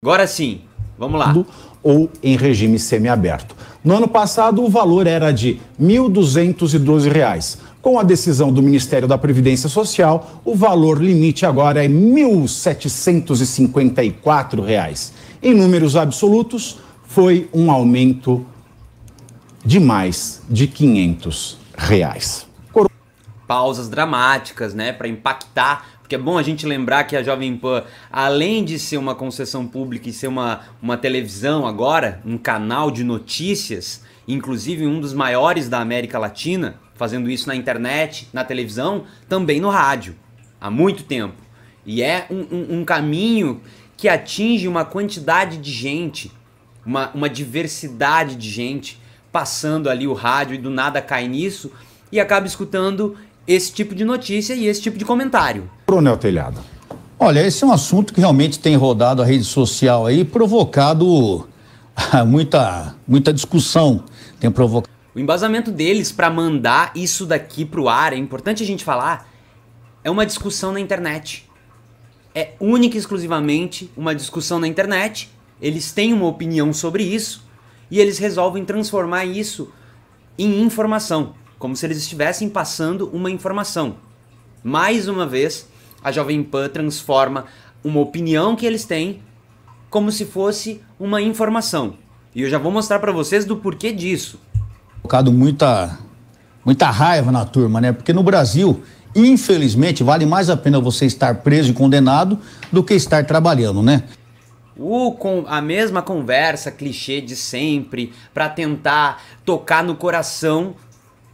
Agora sim, vamos lá. Ou em regime semiaberto. No ano passado, o valor era de R$ 1.212. Com a decisão do Ministério da Previdência Social, o valor limite agora é R$ 1.754. Em números absolutos, foi um aumento de mais de R$ 500. Reais. Pausas dramáticas, né, para impactar porque é bom a gente lembrar que a Jovem Pan, além de ser uma concessão pública e ser uma, uma televisão agora, um canal de notícias, inclusive um dos maiores da América Latina, fazendo isso na internet, na televisão, também no rádio, há muito tempo. E é um, um, um caminho que atinge uma quantidade de gente, uma, uma diversidade de gente, passando ali o rádio e do nada cai nisso e acaba escutando esse tipo de notícia e esse tipo de comentário. Coronel Telhado. Olha, esse é um assunto que realmente tem rodado a rede social aí, provocado ah, muita, muita discussão. Tem provocado. O embasamento deles para mandar isso daqui pro ar, é importante a gente falar, é uma discussão na internet. É única e exclusivamente uma discussão na internet. Eles têm uma opinião sobre isso e eles resolvem transformar isso em informação como se eles estivessem passando uma informação. Mais uma vez, a Jovem Pan transforma uma opinião que eles têm como se fosse uma informação. E eu já vou mostrar para vocês do porquê disso. Colocado muita muita raiva na turma, né? Porque no Brasil, infelizmente, vale mais a pena você estar preso e condenado do que estar trabalhando, né? O com a mesma conversa clichê de sempre para tentar tocar no coração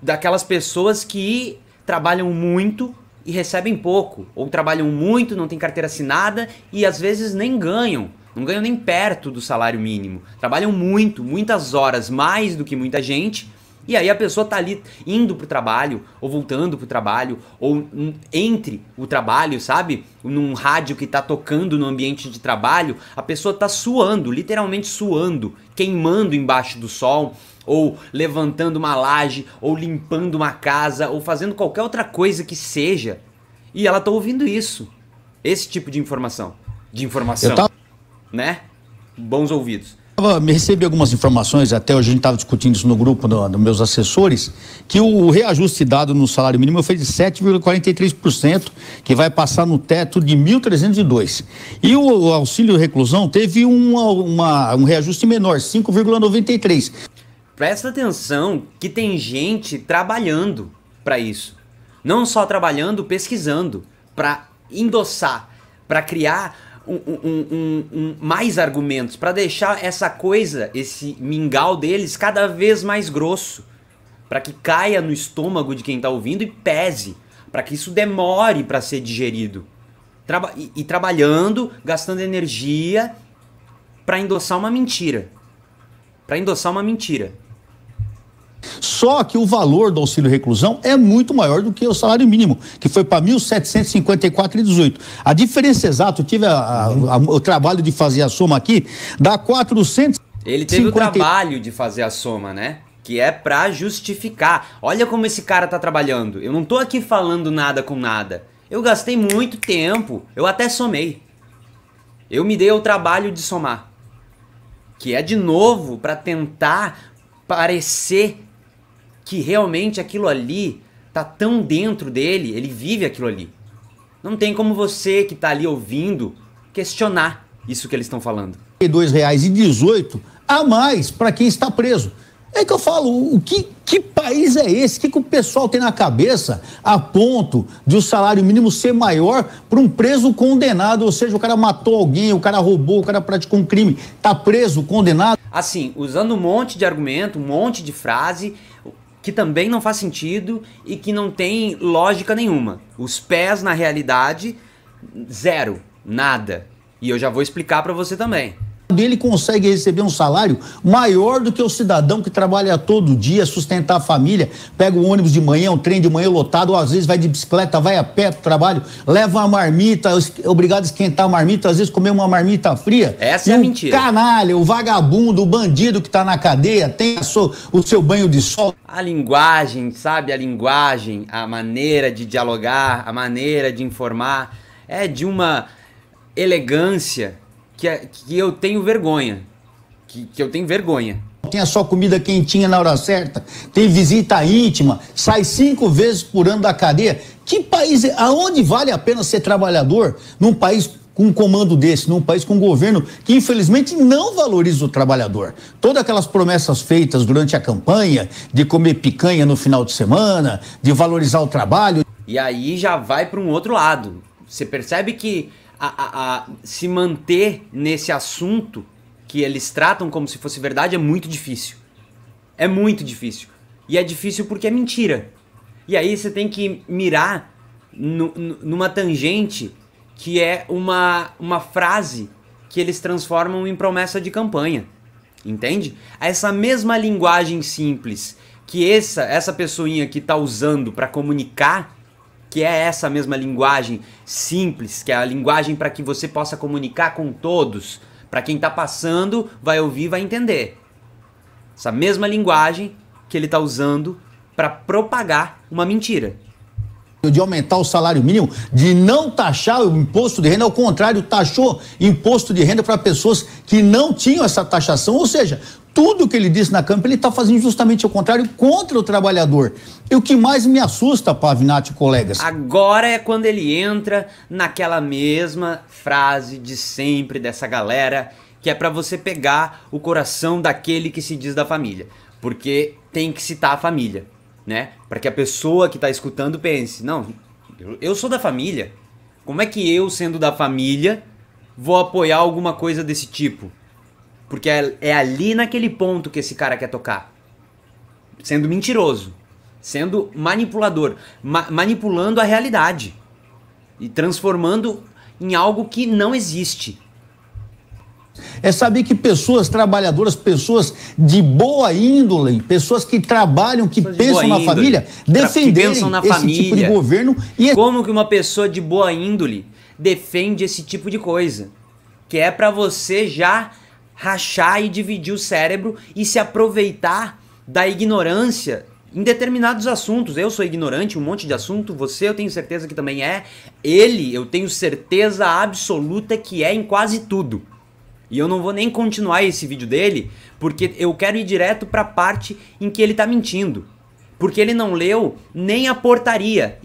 daquelas pessoas que trabalham muito e recebem pouco, ou trabalham muito, não tem carteira assinada e às vezes nem ganham. Não ganham nem perto do salário mínimo. Trabalham muito, muitas horas, mais do que muita gente, e aí a pessoa tá ali indo pro trabalho, ou voltando pro trabalho, ou entre o trabalho, sabe? Num rádio que tá tocando no ambiente de trabalho, a pessoa tá suando, literalmente suando, queimando embaixo do sol, ou levantando uma laje, ou limpando uma casa, ou fazendo qualquer outra coisa que seja, e ela tá ouvindo isso. Esse tipo de informação. De informação. Tava... Né? Bons ouvidos. Eu recebi algumas informações, até hoje a gente estava discutindo isso no grupo dos do meus assessores, que o reajuste dado no salário mínimo foi de 7,43%, que vai passar no teto de 1.302. E o auxílio reclusão teve uma, uma um reajuste menor, 5,93%. Presta atenção que tem gente trabalhando para isso. Não só trabalhando, pesquisando para endossar, para criar um, um, um, mais argumentos, para deixar essa coisa, esse mingau deles cada vez mais grosso, para que caia no estômago de quem está ouvindo e pese, para que isso demore para ser digerido. Traba e, e trabalhando, gastando energia para endossar uma mentira. Para endossar uma mentira. Só que o valor do auxílio reclusão é muito maior do que o salário mínimo, que foi para 1.754,18. A diferença exata, eu tive a, a, a, o trabalho de fazer a soma aqui, dá 400. Ele teve 50... o trabalho de fazer a soma, né? que é para justificar. Olha como esse cara tá trabalhando. Eu não tô aqui falando nada com nada. Eu gastei muito tempo, eu até somei. Eu me dei o trabalho de somar. Que é de novo para tentar parecer que realmente aquilo ali tá tão dentro dele, ele vive aquilo ali. Não tem como você que tá ali ouvindo questionar isso que eles estão falando. R$ 2,18 a mais para quem está preso. É que eu falo, o que, que país é esse? O que, que o pessoal tem na cabeça a ponto de o salário mínimo ser maior para um preso condenado? Ou seja, o cara matou alguém, o cara roubou, o cara praticou um crime, tá preso, condenado. Assim, usando um monte de argumento, um monte de frase, que também não faz sentido e que não tem lógica nenhuma. Os pés na realidade zero, nada. E eu já vou explicar para você também ele consegue receber um salário maior do que o cidadão que trabalha todo dia, sustentar a família, pega o ônibus de manhã, um trem de manhã lotado, ou às vezes vai de bicicleta, vai a pé pro trabalho, leva uma marmita, é obrigado a esquentar a marmita, às vezes comer uma marmita fria. Essa é e é a mentira. canalha, o vagabundo, o bandido que tá na cadeia, tem o seu banho de sol. A linguagem, sabe? A linguagem, a maneira de dialogar, a maneira de informar, é de uma elegância que, é, que eu tenho vergonha. Que, que eu tenho vergonha. Tem a sua comida quentinha na hora certa, tem visita íntima, sai cinco vezes por ano da cadeia. Que país, é? aonde vale a pena ser trabalhador num país com um comando desse, num país com um governo que infelizmente não valoriza o trabalhador. Todas aquelas promessas feitas durante a campanha de comer picanha no final de semana, de valorizar o trabalho. E aí já vai para um outro lado. Você percebe que a, a, a se manter nesse assunto que eles tratam como se fosse verdade é muito difícil. É muito difícil. E é difícil porque é mentira. E aí você tem que mirar no, numa tangente que é uma, uma frase que eles transformam em promessa de campanha. Entende? Essa mesma linguagem simples que essa, essa pessoinha que está usando para comunicar que é essa mesma linguagem simples, que é a linguagem para que você possa comunicar com todos. Para quem está passando, vai ouvir, vai entender. Essa mesma linguagem que ele está usando para propagar uma mentira de aumentar o salário mínimo, de não taxar o imposto de renda, ao contrário, taxou imposto de renda para pessoas que não tinham essa taxação, ou seja, tudo que ele disse na Câmara, ele está fazendo justamente o contrário contra o trabalhador. E o que mais me assusta, Pavinati e colegas. Agora é quando ele entra naquela mesma frase de sempre dessa galera, que é para você pegar o coração daquele que se diz da família. Porque tem que citar a família, né? Para que a pessoa que está escutando pense: não, eu sou da família. Como é que eu, sendo da família, vou apoiar alguma coisa desse tipo? Porque é, é ali naquele ponto que esse cara quer tocar. Sendo mentiroso. Sendo manipulador. Ma manipulando a realidade. E transformando em algo que não existe. É saber que pessoas trabalhadoras, pessoas de boa índole, pessoas que trabalham, que pensam de na índole, família, defenderem pensam na esse tipo de governo. E... É Como que uma pessoa de boa índole defende esse tipo de coisa? Que é para você já rachar e dividir o cérebro e se aproveitar da ignorância em determinados assuntos. Eu sou ignorante, um monte de assunto, você eu tenho certeza que também é. Ele, eu tenho certeza absoluta que é em quase tudo. E eu não vou nem continuar esse vídeo dele, porque eu quero ir direto para a parte em que ele tá mentindo. Porque ele não leu nem a portaria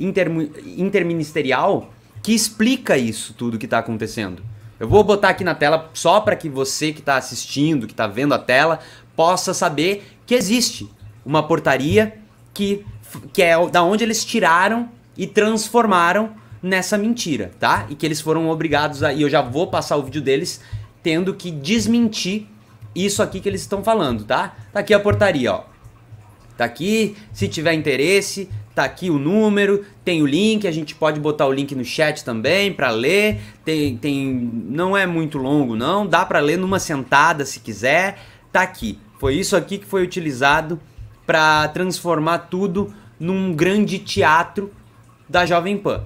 interministerial que explica isso tudo que tá acontecendo. Eu vou botar aqui na tela só para que você que está assistindo, que está vendo a tela, possa saber que existe uma portaria que, que é da onde eles tiraram e transformaram nessa mentira, tá? E que eles foram obrigados a. E eu já vou passar o vídeo deles tendo que desmentir isso aqui que eles estão falando, tá? Tá aqui a portaria, ó. Tá aqui, se tiver interesse, tá aqui o número, tem o link, a gente pode botar o link no chat também para ler. Tem, tem, não é muito longo não, dá para ler numa sentada se quiser. Tá aqui. Foi isso aqui que foi utilizado para transformar tudo num grande teatro da Jovem Pan.